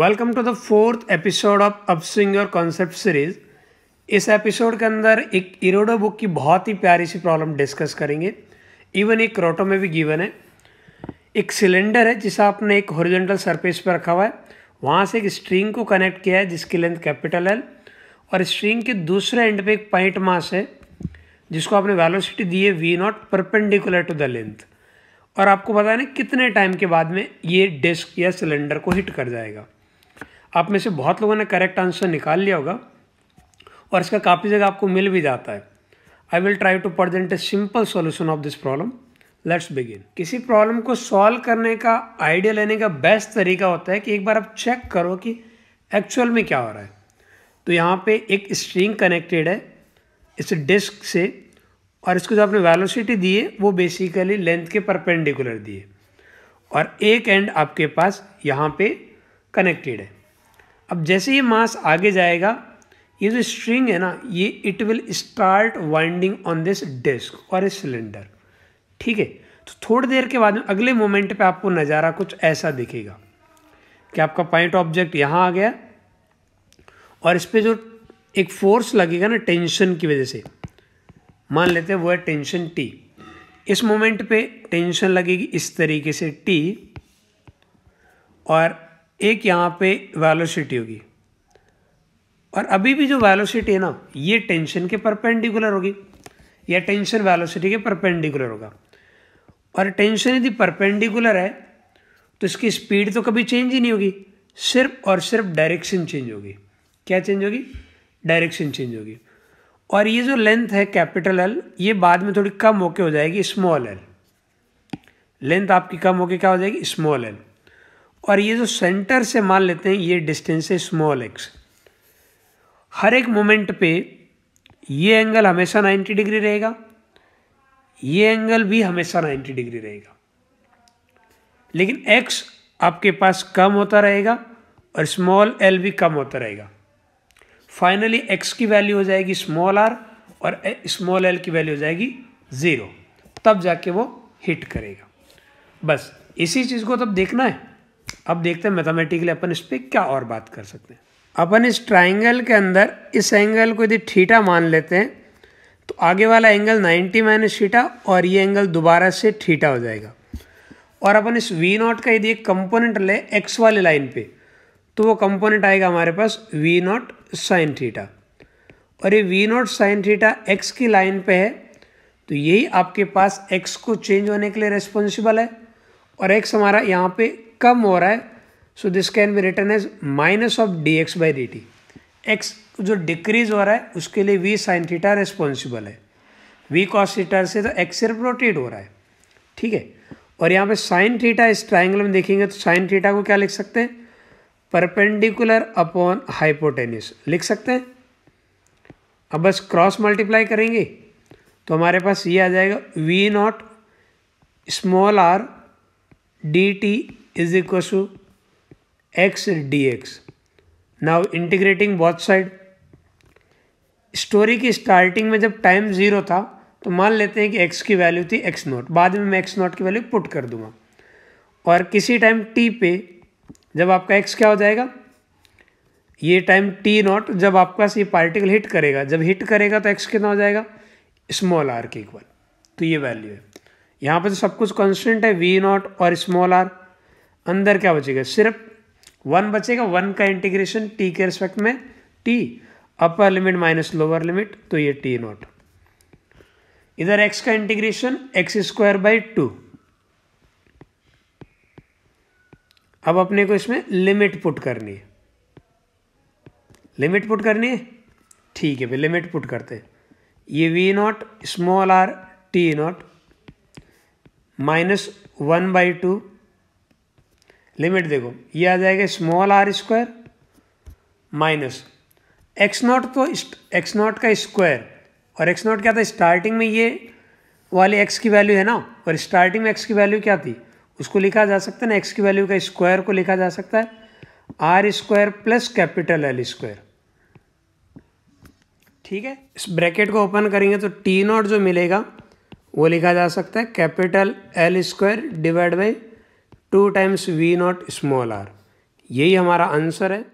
Welcome to the fourth episode of upswing your concept series इस episode के अंदर एक इरोडो बुक की बहुत ही प्यारी सी प्रॉब्लम डिस्कस करेंगे इवन एक रोटो में भी गिवन है एक सिलेंडर है जिसे आपने एक हॉरिजॉन्टल सरफेस पर रखा हुआ है वहाँ से एक स्ट्रिंग को कनेक्ट किया है जिसकी लेंथ कैपिटल एल और स्ट्रिंग के दूसरे एंड पे एक पॉइंट मास है जिसको आपने वेलोसिटी दी है we naught perpendicular to the length और आपको पता है ना कितने टाइम के बाद में ये डिस्क या सिलेंडर को हिट कर जाएगा आप में से बहुत लोगों ने करेक्ट आंसर निकाल लिया होगा और इसका काफ़ी जगह आपको मिल भी जाता है I will try to present a simple solution of this problem let's begin किसी प्रॉब्लम को सॉल्व करने का आइडिया लेने का बेस्ट तरीका होता है कि एक बार आप चेक करो कि एक्चुअल में क्या हो रहा है तो यहाँ पे एक स्ट्रिंग कनेक्टेड है इस डिस्क से और इसको जो आपने वैलोसिटी दी है वो बेसिकली लेंथ के परपेंडिकुलर दिए और एक एंड आपके पास यहाँ पे कनेक्टेड है अब जैसे ये मास आगे जाएगा ये जो स्ट्रिंग है ना ये it will start winding on this disc और सिलेंडर ठीक है तो थोड़ी देर के बाद में अगले मोमेंट पे आपको नज़ारा कुछ ऐसा दिखेगा कि आपका पॉइंट ऑब्जेक्ट यहाँ आ गया और इस पर जो एक फोर्स लगेगा ना टेंशन की वजह से मान लेते हैं वो है टेंशन टी इस मोमेंट पे टेंशन लगेगी इस तरीके से टी और एक यहाँ पे वेलोसिटी होगी और अभी भी जो वेलोसिटी है ना ये टेंशन के परपेंडिकुलर होगी या टेंशन वेलोसिटी के परपेंडिकुलर होगा और टेंशन यदि परपेंडिकुलर है तो इसकी स्पीड तो कभी चेंज ही नहीं होगी सिर्फ और सिर्फ डायरेक्शन चेंज होगी क्या चेंज होगी डायरेक्शन चेंज होगी और ये जो लेंथ है कैपिटल एल ये बाद में थोड़ी कम होके हो जाएगी स्मॉल एल लेंथ आपकी कम होके क्या हो जाएगी स्मॉल एल और ये जो सेंटर से मान लेते हैं ये डिस्टेंस है स्मॉल एक्स हर एक मोमेंट पे ये एंगल हमेशा 90 डिग्री रहेगा ये एंगल भी हमेशा 90 डिग्री रहेगा लेकिन एक्स आपके पास कम होता रहेगा और स्मॉल एल भी कम होता रहेगा फाइनली एक्स की वैल्यू हो जाएगी स्मॉल आर और स्मॉल एल की वैल्यू हो जाएगी ज़ीरो तब जाके वो हिट करेगा बस इसी चीज़ को तब देखना है अब देखते हैं मैथमेटिकली अपन इस पर क्या और बात कर सकते हैं अपन इस ट्राइंगल के अंदर इस एंगल को यदि ठीटा मान लेते हैं तो आगे वाला एंगल 90 माइनस ठीटा और ये एंगल दोबारा से ठीटा हो जाएगा और अपन इस वी नॉट का यदि एक कंपोनेंट ले एक्स वाले लाइन पे तो वो कंपोनेंट आएगा हमारे पास वी नॉट साइन थीटा और ये we naught sine theta X की लाइन पे है तो यही आपके पास एक्स को चेंज होने के लिए रेस्पॉन्सिबल है और एक्स हमारा यहाँ पे कम हो रहा है so this can be written as minus of d x by d t x जो डिक्रीज हो रहा है उसके लिए वी साइन थीटा रिस्पॉन्सिबल है वी कॉस थीटा से तो एक्स सिर्फ रोटेट हो रहा है ठीक है और यहाँ पे साइन थीटा इस ट्राइंगल में देखेंगे तो साइन थीटा को क्या लिख सकते हैं परपेंडिकुलर अपॉन हाइपोटेनिस लिख सकते हैं अब बस क्रॉस मल्टीप्लाई करेंगे तो हमारे पास ये आ जाएगा v naught small r d t is equals to x dx. Now integrating both side story की स्टार्टिंग में जब टाइम ज़ीरो था तो मान लेते हैं कि एक्स की वैल्यू थी एक्स नॉट बाद में मैं एक्स नॉट की वैल्यू पुट कर दूंगा और किसी टाइम टी पे जब आपका एक्स क्या हो जाएगा ये टाइम टी नॉट जब आपका ये पार्टिकल हिट करेगा जब हिट करेगा तो एक्स कितना हो जाएगा स्मॉल आर के इक्वल तो ये वैल्यू है यहाँ पर तो सब कुछ कॉन्स्टेंट है वी नॉट और स्मॉल आर अंदर क्या बचेगा सिर्फ वन बचेगा वन का इंटीग्रेशन टी के रिस्पेक्ट में t upper limit minus lower limit तो ये टी नॉट इधर एक्स का integration x square by two अब अपने को इसमें लिमिट पुट करनी है लिमिट पुट करनी है ठीक है भाई लिमिट पुट करते हैं ये we naught small r t naught minus one by two limit देखो ये आ जाएगा small r square minus x naught तो एक्स नॉट का स्क्वायर और एक्स नॉट क्या था स्टार्टिंग में ये वाले एक्स की वैल्यू है ना और स्टार्टिंग में एक्स की वैल्यू क्या थी उसको लिखा जा सकता है ना एक्स की वैल्यू का स्क्वायर को लिखा जा सकता है r square plus capital L square ठीक है इस ब्रैकेट को ओपन करेंगे तो टी नॉट जो मिलेगा वो लिखा जा सकता है capital L square divide by two times v naught small r यही हमारा आंसर है